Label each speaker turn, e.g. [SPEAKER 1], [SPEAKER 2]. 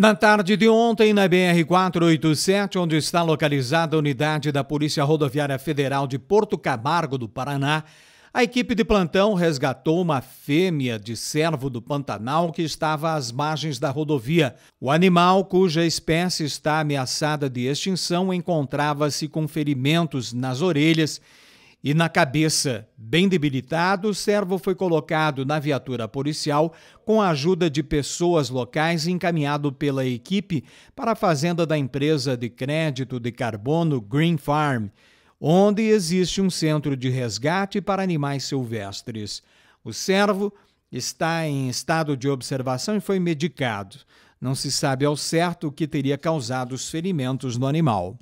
[SPEAKER 1] Na tarde de ontem, na BR-487, onde está localizada a unidade da Polícia Rodoviária Federal de Porto Camargo, do Paraná, a equipe de plantão resgatou uma fêmea de cervo do Pantanal que estava às margens da rodovia. O animal, cuja espécie está ameaçada de extinção, encontrava-se com ferimentos nas orelhas e na cabeça, bem debilitado, o servo foi colocado na viatura policial com a ajuda de pessoas locais e encaminhado pela equipe para a fazenda da empresa de crédito de carbono Green Farm, onde existe um centro de resgate para animais silvestres. O servo está em estado de observação e foi medicado. Não se sabe ao certo o que teria causado os ferimentos no animal.